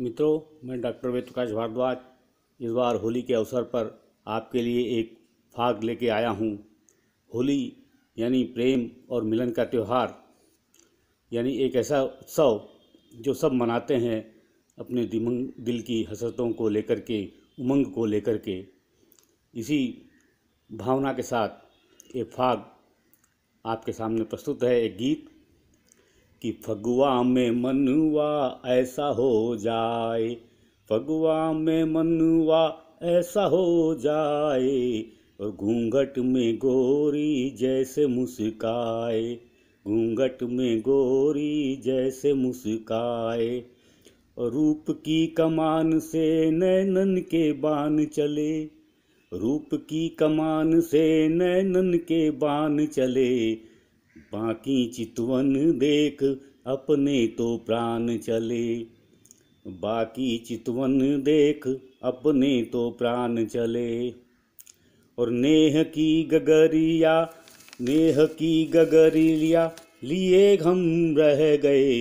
मित्रों मैं डॉक्टर वेद प्रकाश भारद्वाज इस बार होली के अवसर पर आपके लिए एक फाग लेके आया हूँ होली यानी प्रेम और मिलन का त्यौहार यानी एक ऐसा उत्सव जो सब मनाते हैं अपने दिमंग दिल की हसरतों को लेकर के उमंग को लेकर के इसी भावना के साथ एक फाग आपके सामने प्रस्तुत है एक गीत कि फगुआ में मनुआ ऐसा हो जाए फगुआ में मनुआ ऐसा हो जाए और घूंघट में गोरी जैसे मुस्काए घूंघट में गोरी जैसे मुस्काए और रूप की कमान से नैनन के बान चले रूप की कमान से नैनन के बान चले बाकी चितवन देख अपने तो प्राण चले बाकी चितवन देख अपने तो प्राण चले और नेह की गगरिया नेह की गगरिया लिए हम रह गए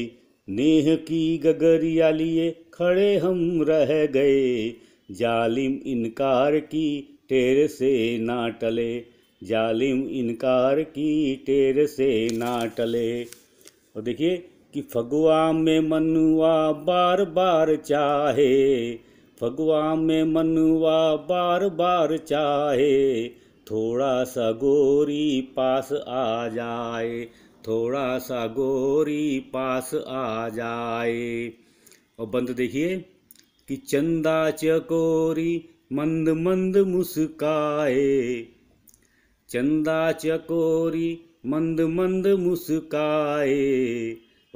नेह की गगरिया लिए खड़े हम रह गए जालिम इनकार की टेर से ना टले जालिम इनकार की टेर से ना टले और देखिए कि फगुआ में मनुआ बार बार चाहे फगुआ में मनुआ बार बार चाहे थोड़ा सा गोरी पास आ जाए थोड़ा सा गोरी पास आ जाए और बंद देखिए कि चंदा चकोरी मंद मंद मुस्काए चंदा चकोरी मंद मंद मुस्काए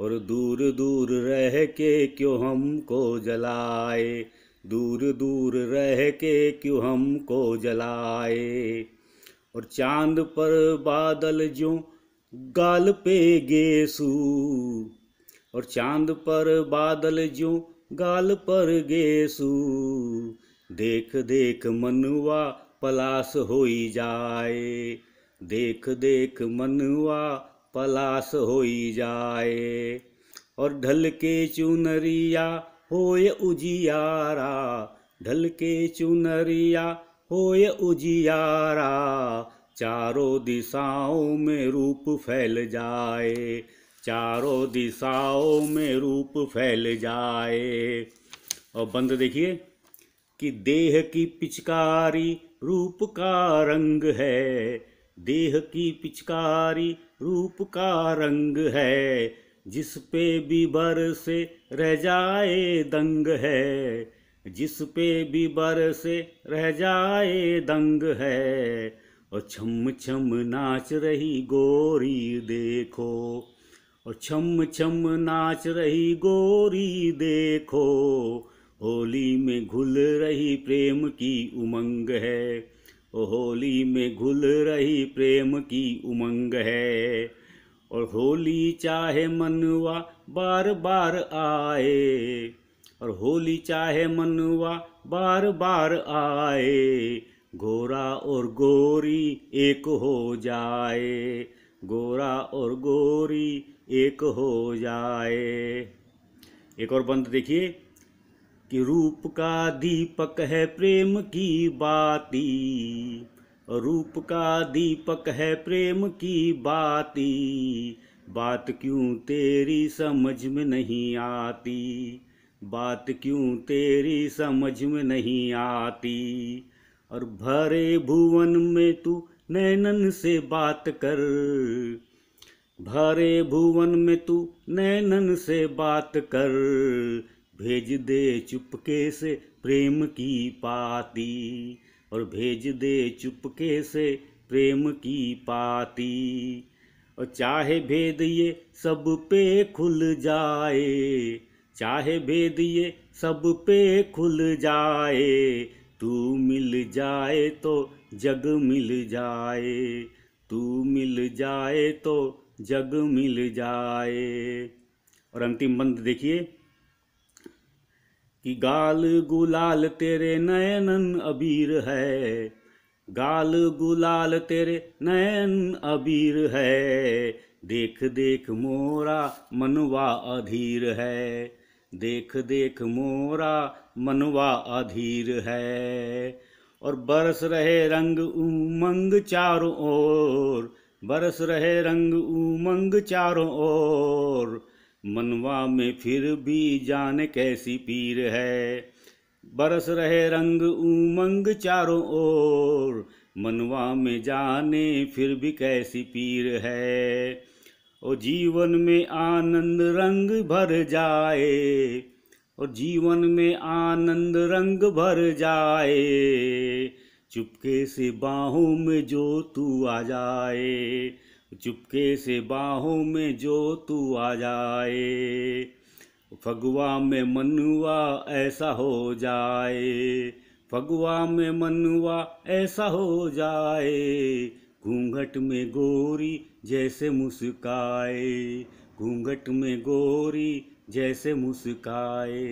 और दूर दूर रह के क्यों हमको जलाए दूर दूर रह के क्यों हमको जलाए और चांद पर बादल जो गाल पे गेसू और चांद पर बादल जो गाल पर गेसू देख देख मनुआ पलास हो जाए देख देख मनुआ पलास हो जाए और ढल के चुनरिया होय उजियारा ढल के चुनरिया होय उजियारा चारों दिशाओं में रूप फैल जाए चारों दिशाओं में रूप फैल जाए और बंद देखिए कि देह की पिचकारी रूप का रंग है देह की पिचकारी रूप का रंग है जिस पे भी बर से रह जाए दंग है जिस पे भी बर से रह जाए दंग है और छम छम नाच रही गोरी देखो और छम छम नाच रही गोरी देखो होली में घुल रही प्रेम की उमंग है होली में घुल रही प्रेम की उमंग है और होली चाहे मनवा बार बार आए और होली चाहे मनवा बार बार आए गोरा और गोरी एक हो जाए गोरा और गोरी एक हो जाए एक और बंद देखिए कि रूप का दीपक है प्रेम की बाती रूप का दीपक है प्रेम की बाती बात क्यों तेरी समझ में नहीं आती बात क्यों तेरी समझ में नहीं आती और भरे भुवन में तू नैनन से बात कर भरे भुवन में तू नैनन से बात कर भेज दे चुपके से प्रेम की पाती और भेज दे चुपके से प्रेम की पाती और चाहे भेद ये सब पे खुल जाए चाहे भेद ये सब पे खुल जाए तू मिल जाए तो जग मिल जाए तू मिल जाए तो जग मिल जाए और अंतिम बंद देखिए कि गाल गुलाल तेरे नयनन अबीर है गाल गुलाल तेरे नयन अबीर है देख देख मोरा मनवा अधीर है देख देख मोरा मनवा अधीर है और बरस रहे रंग उमंग चारों ओर बरस रहे रंग उमंग चारों ओर मनवा में फिर भी जान कैसी पीर है बरस रहे रंग उमंग चारों ओर मनवा में जाने फिर भी कैसी पीर है और जीवन में आनंद रंग भर जाए और जीवन में आनंद रंग भर जाए चुपके से बाहों में जो तू आ जाए चुपके से बाहों में जो तू आ जाए फगुआ में मनुआ ऐसा हो जाए फगुआ में मनुआ ऐसा हो जाए घूंघट में गोरी जैसे मुस्काए घूंघट में गोरी जैसे मुस्काए